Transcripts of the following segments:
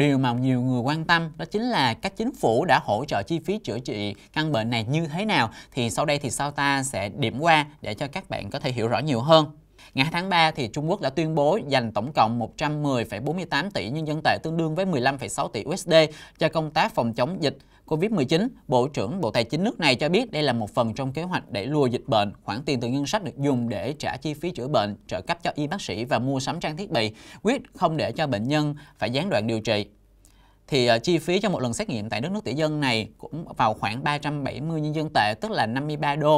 điều mà nhiều người quan tâm đó chính là các chính phủ đã hỗ trợ chi phí chữa trị căn bệnh này như thế nào thì sau đây thì sao ta sẽ điểm qua để cho các bạn có thể hiểu rõ nhiều hơn Ngày 2 tháng 3 thì Trung Quốc đã tuyên bố dành tổng cộng 110,48 tỷ nhân dân tệ tương đương với 15,6 tỷ USD cho công tác phòng chống dịch COVID-19, Bộ trưởng Bộ Tài chính nước này cho biết đây là một phần trong kế hoạch để lùa dịch bệnh. Khoản tiền từ ngân sách được dùng để trả chi phí chữa bệnh, trợ cấp cho y bác sĩ và mua sắm trang thiết bị, quyết không để cho bệnh nhân phải gián đoạn điều trị thì uh, chi phí cho một lần xét nghiệm tại nước nước tỷ dân này cũng vào khoảng 370 nhân dân tệ tức là 53 đô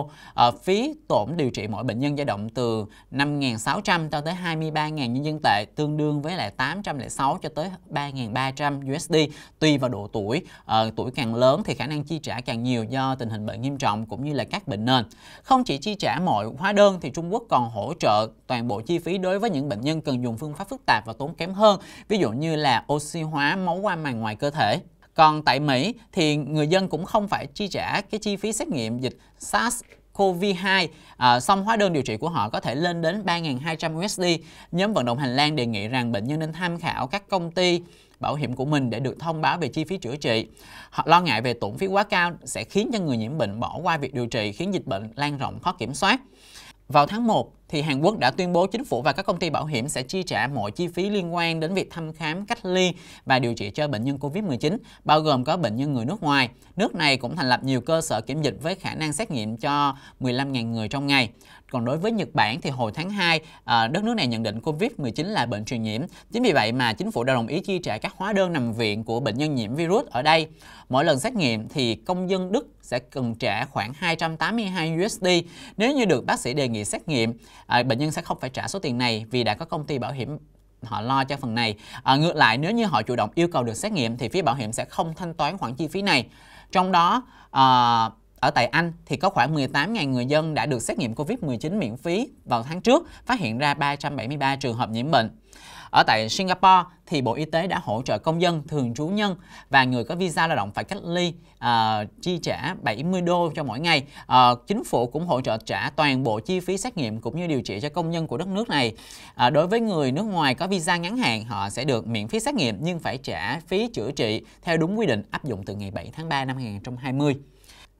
uh, phí tổn điều trị mỗi bệnh nhân dao động từ 5.600 cho tới 23.000 nhân dân tệ tương đương với lại 806 cho tới 3.300 USD tùy vào độ tuổi uh, tuổi càng lớn thì khả năng chi trả càng nhiều do tình hình bệnh nghiêm trọng cũng như là các bệnh nền không chỉ chi trả mọi hóa đơn thì Trung Quốc còn hỗ trợ toàn bộ chi phí đối với những bệnh nhân cần dùng phương pháp phức tạp và tốn kém hơn ví dụ như là oxy hóa máu qua màng ngoài cơ thể. Còn tại Mỹ thì người dân cũng không phải chi trả cái chi phí xét nghiệm dịch SARS COVID-2, à, xong hóa đơn điều trị của họ có thể lên đến 3.200 USD. Nhóm vận động hành lang đề nghị rằng bệnh nhân nên tham khảo các công ty bảo hiểm của mình để được thông báo về chi phí chữa trị. Họ lo ngại về tổn phí quá cao sẽ khiến cho người nhiễm bệnh bỏ qua việc điều trị, khiến dịch bệnh lan rộng khó kiểm soát. Vào tháng 1 thì Hàn Quốc đã tuyên bố chính phủ và các công ty bảo hiểm sẽ chi trả mọi chi phí liên quan đến việc thăm khám, cách ly và điều trị cho bệnh nhân COVID-19, bao gồm có bệnh nhân người nước ngoài. Nước này cũng thành lập nhiều cơ sở kiểm dịch với khả năng xét nghiệm cho 15.000 người trong ngày. Còn đối với Nhật Bản thì hồi tháng 2, ờ, đất nước này nhận định COVID-19 là bệnh truyền nhiễm. Chính vì vậy mà chính phủ đã đồng ý chi trả các hóa đơn nằm viện của bệnh nhân nhiễm virus ở đây. Mỗi lần xét nghiệm thì công dân Đức sẽ cần trả khoảng 282 USD. Nếu như được bác sĩ đề nghị xét nghiệm, à, bệnh nhân sẽ không phải trả số tiền này vì đã có công ty bảo hiểm họ lo cho phần này. À, ngược lại nếu như họ chủ động yêu cầu được xét nghiệm thì phía bảo hiểm sẽ không thanh toán khoản chi phí này. Trong đó à, ở tại Anh thì có khoảng 18.000 người dân đã được xét nghiệm COVID-19 miễn phí vào tháng trước, phát hiện ra 373 trường hợp nhiễm bệnh. Ở tại Singapore thì Bộ Y tế đã hỗ trợ công dân thường trú nhân và người có visa lao động phải cách ly uh, chi trả 70 đô cho mỗi ngày. Uh, chính phủ cũng hỗ trợ trả toàn bộ chi phí xét nghiệm cũng như điều trị cho công nhân của đất nước này. Uh, đối với người nước ngoài có visa ngắn hạn họ sẽ được miễn phí xét nghiệm nhưng phải trả phí chữa trị theo đúng quy định áp dụng từ ngày 7 tháng 3 năm 2020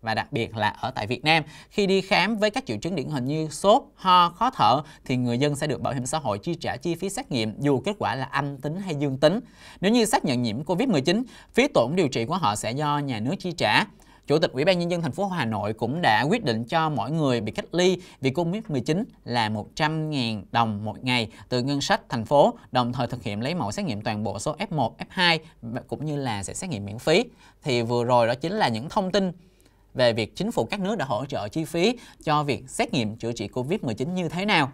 và đặc biệt là ở tại Việt Nam. Khi đi khám với các triệu chứng điển hình như sốt, ho, khó thở thì người dân sẽ được bảo hiểm xã hội chi trả chi phí xét nghiệm dù kết quả là âm tính hay dương tính. Nếu như xác nhận nhiễm Covid-19, phí tổn điều trị của họ sẽ do nhà nước chi trả. Chủ tịch Ủy ban nhân dân thành phố Hà Nội cũng đã quyết định cho mỗi người bị cách ly vì Covid-19 là 100.000 đồng một ngày từ ngân sách thành phố, đồng thời thực hiện lấy mẫu xét nghiệm toàn bộ số F1, F2 cũng như là sẽ xét nghiệm miễn phí. Thì vừa rồi đó chính là những thông tin về việc chính phủ các nước đã hỗ trợ chi phí cho việc xét nghiệm chữa trị COVID-19 như thế nào.